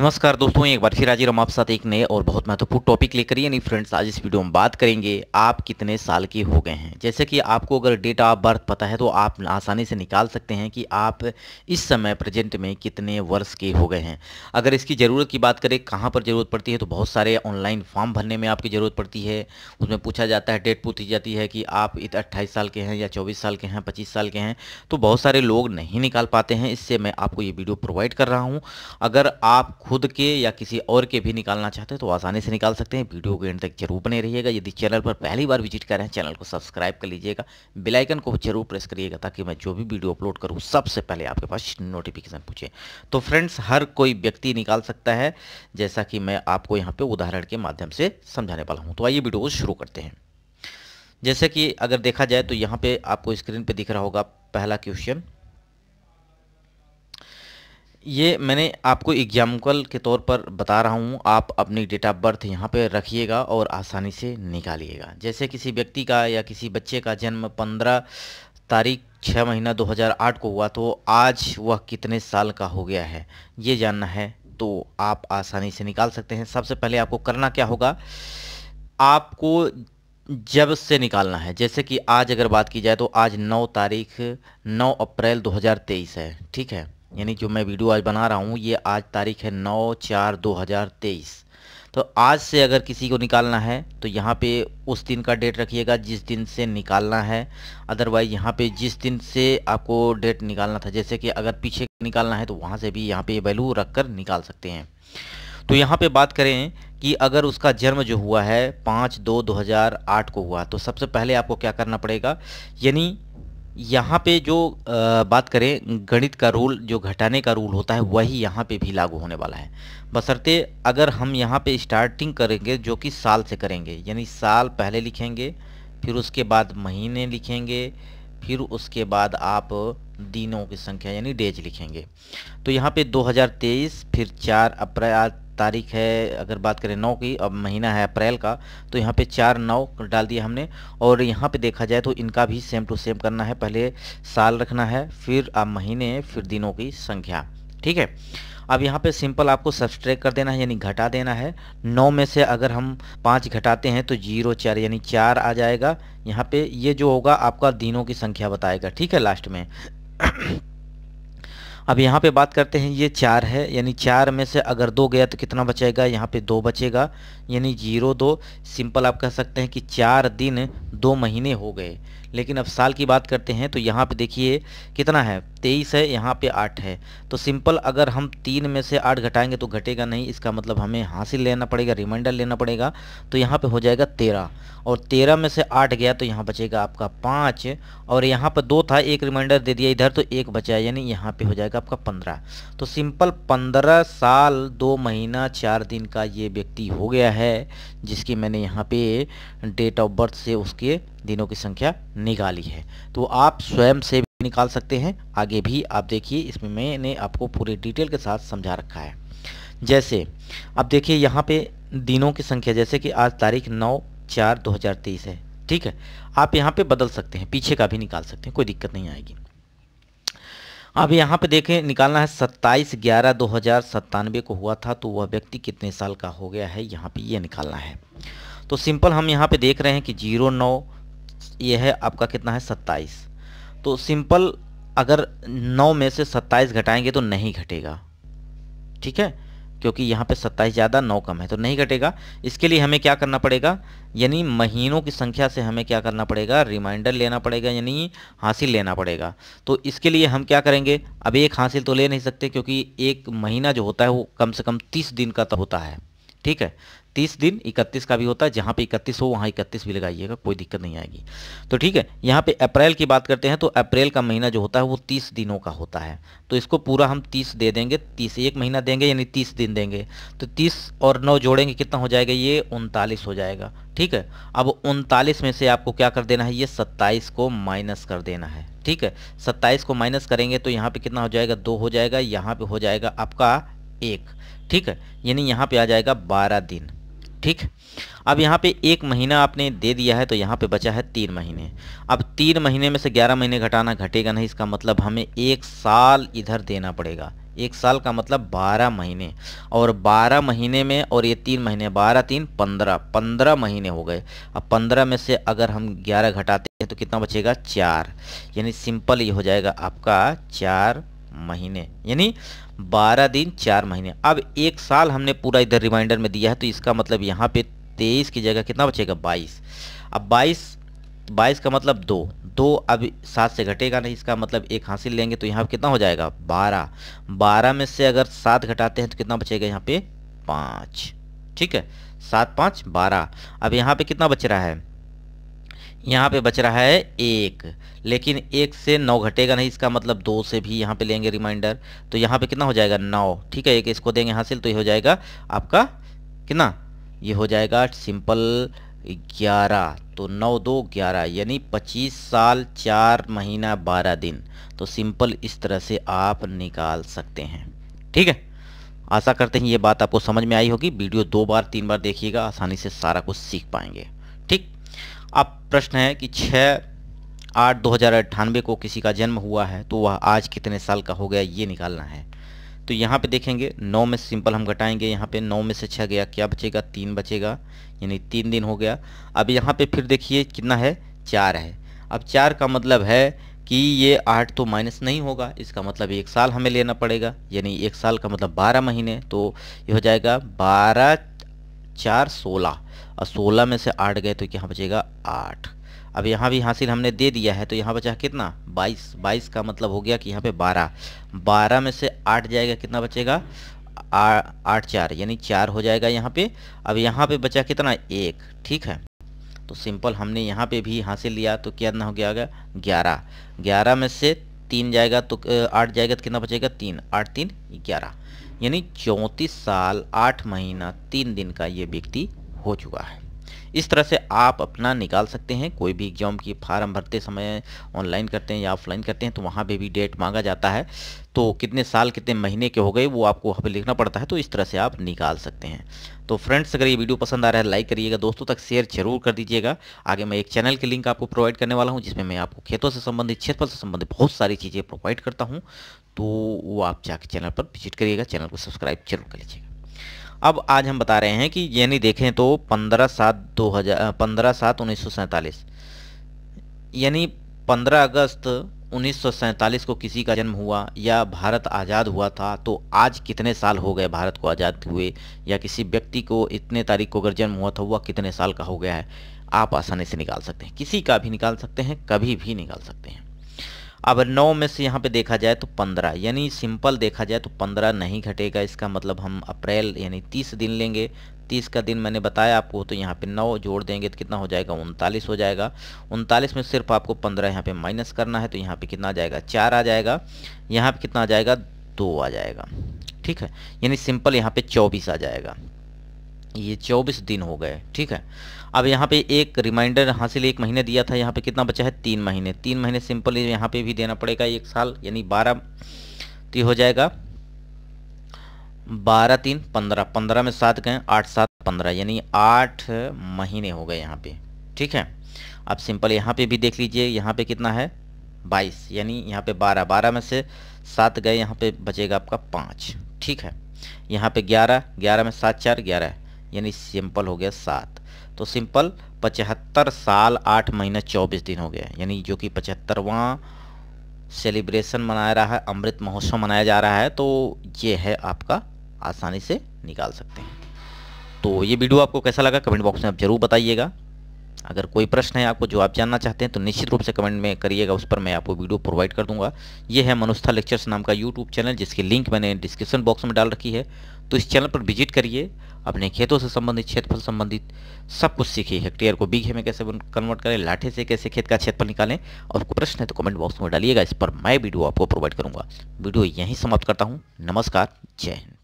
नमस्कार दोस्तों एक बार फिर आज हम आप साथ एक नए और बहुत महत्वपूर्ण टॉपिक लेकर यानी फ्रेंड्स आज इस वीडियो में बात करेंगे आप कितने साल के हो गए हैं जैसे कि आपको अगर डेट ऑफ बर्थ पता है तो आप आसानी से निकाल सकते हैं कि आप इस समय प्रेजेंट में कितने वर्ष के हो गए हैं अगर इसकी ज़रूरत की बात करें कहाँ पर ज़रूरत पड़ती है तो बहुत सारे ऑनलाइन फॉर्म भरने में आपकी ज़रूरत पड़ती है उसमें पूछा जाता है डेट पूछी जाती है कि आप अट्ठाईस साल के हैं या चौबीस साल के हैं पच्चीस साल के हैं तो बहुत सारे लोग नहीं निकाल पाते हैं इससे मैं आपको ये वीडियो प्रोवाइड कर रहा हूँ अगर आप खुद के या किसी और के भी निकालना चाहते हैं तो आसानी से निकाल सकते हैं वीडियो के एंड तक जरूर बने रहिएगा यदि चैनल पर पहली बार विजिट कर रहे हैं चैनल को सब्सक्राइब कर लीजिएगा बेलाइकन को जरूर प्रेस करिएगा ताकि मैं जो भी वीडियो अपलोड करूँ सबसे पहले आपके पास नोटिफिकेशन पूछे तो फ्रेंड्स हर कोई व्यक्ति निकाल सकता है जैसा कि मैं आपको यहाँ पर उदाहरण के माध्यम से समझाने वाला हूँ तो आइए वीडियो को शुरू करते हैं जैसे कि अगर देखा जाए तो यहाँ पर आपको स्क्रीन पर दिख रहा होगा पहला क्वेश्चन ये मैंने आपको एग्जाम्पल के तौर पर बता रहा हूँ आप अपनी डेट ऑफ बर्थ यहाँ पे रखिएगा और आसानी से निकालिएगा जैसे किसी व्यक्ति का या किसी बच्चे का जन्म पंद्रह तारीख छः महीना 2008 को हुआ तो आज वह कितने साल का हो गया है ये जानना है तो आप आसानी से निकाल सकते हैं सबसे पहले आपको करना क्या होगा आपको जब से निकालना है जैसे कि आज अगर बात की जाए तो आज 9 तारीख 9 अप्रैल 2023 है ठीक है यानी जो मैं वीडियो आज बना रहा हूँ ये आज तारीख है नौ चार दो हज़ार तेईस तो आज से अगर किसी को निकालना है तो यहाँ पे उस दिन का डेट रखिएगा जिस दिन से निकालना है अदरवाइज़ यहाँ पे जिस दिन से आपको डेट निकालना था जैसे कि अगर पीछे निकालना है तो वहाँ से भी यहाँ पे वैल्यू रख कर निकाल सकते हैं तो यहाँ पे बात करें कि अगर उसका जन्म जो हुआ है पाँच दो दो हज़ार आठ को हुआ तो सबसे पहले आपको क्या करना पड़ेगा यानी यहाँ पे जो बात करें गणित का रूल जो घटाने का रूल होता है वही यहाँ पे भी लागू होने वाला है बसरते अगर हम यहाँ पे स्टार्टिंग करेंगे जो कि साल से करेंगे यानी साल पहले लिखेंगे फिर उसके बाद महीने लिखेंगे फिर उसके बाद आप दिनों की संख्या यानी डेज लिखेंगे तो यहाँ पे 2023 फिर 4 अप्रैल तारीख है अगर बात करें नौ की अब महीना है अप्रैल का तो यहाँ पे चार नौ डाल दिया हमने और यहाँ पे देखा जाए तो इनका भी सेम टू सेम करना है पहले साल रखना है फिर आप महीने फिर दिनों की संख्या ठीक है अब यहाँ पे सिंपल आपको सब्सट्रैक कर देना है यानी घटा देना है नौ में से अगर हम पाँच घटाते हैं तो जीरो चार यानी चार आ जाएगा यहाँ पे ये जो होगा आपका दिनों की संख्या बताएगा ठीक है लास्ट में अब यहाँ पे बात करते हैं ये चार है यानी चार में से अगर दो गया तो कितना बचेगा यहाँ पे दो बचेगा यानी जीरो दो सिंपल आप कह सकते हैं कि चार दिन दो महीने हो गए लेकिन अब साल की बात करते हैं तो यहाँ पे देखिए कितना है तेईस है यहाँ पे आठ है तो सिंपल अगर हम तीन में से आठ घटाएंगे तो घटेगा नहीं इसका मतलब हमें हासिल लेना पड़ेगा रिमाइंडर लेना पड़ेगा तो यहाँ पे हो जाएगा तेरह और तेरह में से आठ गया तो यहाँ बचेगा आपका पाँच और यहाँ पर दो था एक रिमाइंडर दे दिया इधर तो एक बचा यानी यहाँ पर हो जाएगा आपका पंद्रह तो सिंपल पंद्रह साल दो महीना चार दिन का ये व्यक्ति हो गया है जिसकी मैंने यहाँ पर डेट ऑफ बर्थ से उसके दिनों की संख्या निकाली है तो आप स्वयं से निकाल सकते हैं आगे भी आप देखिए इसमें मैंने आपको पूरे डिटेल के साथ समझा रखा है जैसे अब देखिए यहाँ पे दिनों की संख्या जैसे कि आज तारीख नौ चार दो हज़ार तेईस है ठीक है आप यहाँ पे बदल सकते हैं पीछे का भी निकाल सकते हैं कोई दिक्कत नहीं आएगी अब यहाँ पे देखें निकालना है सत्ताईस ग्यारह दो हज़ार सत्तानवे को हुआ था तो वह व्यक्ति कितने साल का हो गया है यहाँ पे ये यह निकालना है तो सिंपल हम यहाँ पे देख रहे हैं कि जीरो नौ ये है आपका कितना है सत्ताईस तो सिंपल अगर नौ में से सत्ताईस घटाएंगे तो नहीं घटेगा ठीक है क्योंकि यहाँ पे सत्ताईस ज़्यादा नौ कम है तो नहीं घटेगा इसके लिए हमें क्या करना पड़ेगा यानी महीनों की संख्या से हमें क्या करना पड़ेगा रिमाइंडर लेना पड़ेगा यानी हासिल लेना पड़ेगा तो इसके लिए हम क्या करेंगे अब एक हासिल तो ले नहीं सकते क्योंकि एक महीना जो होता है वो कम से कम तीस दिन का तो होता है ठीक है तीस दिन इकतीस का भी होता है जहाँ पे इकतीस हो वहाँ इकतीस भी लगाइएगा कोई दिक्कत नहीं आएगी तो ठीक है यहाँ पे अप्रैल की बात करते हैं तो अप्रैल का महीना जो होता है वो तीस दिनों का होता है तो इसको पूरा हम तीस दे देंगे तीस एक महीना देंगे यानी तीस दिन देंगे तो तीस और नौ जोड़ेंगे कितना हो जाएगा ये उनतालीस हो जाएगा ठीक है अब उनतालीस में से आपको क्या कर देना है ये सत्ताईस को माइनस कर देना है ठीक है सत्ताईस को माइनस करेंगे तो यहाँ पे कितना हो जाएगा दो हो जाएगा यहाँ पे हो जाएगा आपका एक ठीक है यानी यहाँ पे आ जाएगा बारह दिन ठीक अब यहाँ पे एक महीना आपने दे दिया है तो यहाँ पे बचा है तीन महीने अब तीन महीने में से ग्यारह महीने घटाना घटेगा नहीं इसका मतलब हमें एक साल इधर देना पड़ेगा एक साल का मतलब बारह महीने और बारह महीने में और ये तीन महीने बारह तीन पंद्रह पंद्रह महीने हो गए अब पंद्रह में से अगर हम ग्यारह घटाते हैं तो कितना बचेगा चार यानी सिंपल ये हो जाएगा आपका चार महीने यानी बारह दिन चार महीने अब एक साल हमने पूरा इधर रिमाइंडर में दिया है तो इसका मतलब यहाँ पे तेईस की जगह कितना बचेगा बाईस अब बाईस बाईस का मतलब दो दो अब सात से घटेगा नहीं इसका मतलब एक हासिल लेंगे तो यहाँ कितना हो जाएगा बारह बारह में से अगर सात घटाते हैं तो कितना बचेगा यहाँ पे पाँच ठीक है सात पाँच बारह अब यहाँ पे कितना बच रहा है यहाँ पे बच रहा है एक लेकिन एक से नौ घटेगा नहीं इसका मतलब दो से भी यहाँ पे लेंगे रिमाइंडर तो यहाँ पे कितना हो जाएगा नौ ठीक है एक इसको देंगे हासिल तो ये हो जाएगा आपका कितना ये हो जाएगा सिंपल ग्यारह तो नौ दो ग्यारह यानी पच्चीस साल चार महीना बारह दिन तो सिंपल इस तरह से आप निकाल सकते हैं ठीक है आशा करते हैं ये बात आपको समझ में आई होगी वीडियो दो बार तीन बार देखिएगा आसानी से सारा कुछ सीख पाएंगे अब प्रश्न है कि छः आठ दो हज़ार अट्ठानवे को किसी का जन्म हुआ है तो वह आज कितने साल का हो गया ये निकालना है तो यहाँ पे देखेंगे नौ में सिंपल हम घटाएंगे यहाँ पे नौ में से छः गया क्या बचेगा तीन बचेगा यानी तीन दिन हो गया अब यहाँ पे फिर देखिए कितना है चार है अब चार का मतलब है कि ये आठ तो माइनस नहीं होगा इसका मतलब एक साल हमें लेना पड़ेगा यानी एक साल का मतलब बारह महीने तो ये हो जाएगा बारह चार सोलह और सोलह में से आठ गए तो यहाँ बचेगा आठ अब यहाँ भी हासिल हमने दे दिया है तो यहाँ बचा कितना बाईस बाईस का मतलब हो गया कि यहाँ पे बारह बारह में से आठ जाएगा कितना बचेगा आठ चार यानी चार हो जाएगा यहाँ पे अब यहाँ पे बचा कितना एक ठीक है तो सिंपल हमने यहाँ पे भी हासिल लिया तो क्या ना हो गया ग्यारह ग्यारह में से तीन जाएगा तो आठ जाएगा तो कितना बचेगा तीन आठ तीन ग्यारह यानी चौंतीस साल आठ महीना तीन दिन का ये व्यक्ति हो चुका है इस तरह से आप अपना निकाल सकते हैं कोई भी एग्जाम की फार्म भरते समय ऑनलाइन करते हैं या ऑफलाइन करते हैं तो वहाँ पर भी डेट मांगा जाता है तो कितने साल कितने महीने के हो गए वो आपको वहाँ पर लिखना पड़ता है तो इस तरह से आप निकाल सकते हैं तो फ्रेंड्स अगर ये वीडियो पसंद आ रहा है लाइक करिएगा दोस्तों तक शेयर जरूर कर दीजिएगा आगे मैं एक चैनल के लिंक आपको प्रोवाइड करने वाला हूँ जिसमें मैं आपको खेतों से संबंधित क्षेत्रफल से संबंधित बहुत सारी चीज़ें प्रोवाइड करता हूँ तो वो आप जाके चैनल पर विजिट करिएगा चैनल को सब्सक्राइब जरूर कर लीजिएगा अब आज हम बता रहे हैं कि यानी देखें तो पंद्रह सात दो हज़ार पंद्रह सात उन्नीस सौ सैंतालीस यानी पंद्रह अगस्त उन्नीस सौ सैंतालीस को किसी का जन्म हुआ या भारत आज़ाद हुआ था तो आज कितने साल हो गए भारत को आज़ाद हुए या किसी व्यक्ति को इतने तारीख को अगर जन्म हुआ था वह कितने साल का हो गया है आप आसानी से निकाल सकते हैं किसी का भी निकाल सकते हैं कभी भी निकाल सकते हैं अब नौ में से यहाँ पे देखा जाए तो पंद्रह यानी सिंपल देखा जाए तो पंद्रह नहीं घटेगा इसका मतलब हम अप्रैल यानी तीस दिन लेंगे तीस का दिन मैंने बताया आपको तो यहाँ पे नौ जोड़ देंगे तो कितना हो जाएगा उनतालीस हो जाएगा उनतालीस में सिर्फ आपको पंद्रह यहाँ पे माइनस करना है तो यहाँ पे कितना आ जाएगा चार आ जाएगा यहाँ पे कितना आ जाएगा दो आ जाएगा ठीक है यानी सिंपल यहाँ पे चौबीस आ जाएगा ये चौबीस दिन हो गए ठीक है अब यहाँ पे एक रिमाइंडर हासिल एक महीने दिया था यहाँ पे कितना बचा है तीन महीने तीन महीने सिंपल यहाँ पे भी देना पड़ेगा एक साल यानी बारह तो हो जाएगा बारह तीन पंद्रह पंद्रह में सात गए आठ सात पंद्रह यानी आठ महीने हो गए यहाँ पे ठीक है अब सिंपल यहाँ पे भी देख लीजिए यहाँ पे कितना है बाईस यानी यहाँ पे बारह बारह में से सात गए यहाँ पे बचेगा आपका पाँच ठीक है यहाँ पे ग्यारह ग्यारह में सात चार ग्यारह यानी सिंपल हो गया सात तो सिंपल पचहत्तर साल आठ महीने चौबीस दिन हो गया यानी जो कि पचहत्तरवां सेलिब्रेशन मनाया रहा है अमृत महोत्सव मनाया जा रहा है तो ये है आपका आसानी से निकाल सकते हैं तो ये वीडियो आपको कैसा लगा कमेंट बॉक्स में आप ज़रूर बताइएगा अगर कोई प्रश्न है आपको जो आप जानना चाहते हैं तो निश्चित रूप से कमेंट में करिएगा उस पर मैं आपको वीडियो प्रोवाइड कर दूंगा यह है मनुस्था लेक्चर्स नाम का यूट्यूब चैनल जिसकी लिंक मैंने डिस्क्रिप्शन बॉक्स में डाल रखी है तो इस चैनल पर विजिट करिए अपने खेतों से संबंधित क्षेत्रफल संबंधित सब कुछ सीखिए हेक्टेयर को बीघे में कैसे कन्वर्ट करें लाठे से कैसे खेत का क्षेत्रफल निकालें और कोई प्रश्न है तो कमेंट बॉक्स में डालिएगा इस पर मैं वीडियो आपको प्रोवाइड करूँगा वीडियो यहीं समाप्त करता हूँ नमस्कार जय हिंद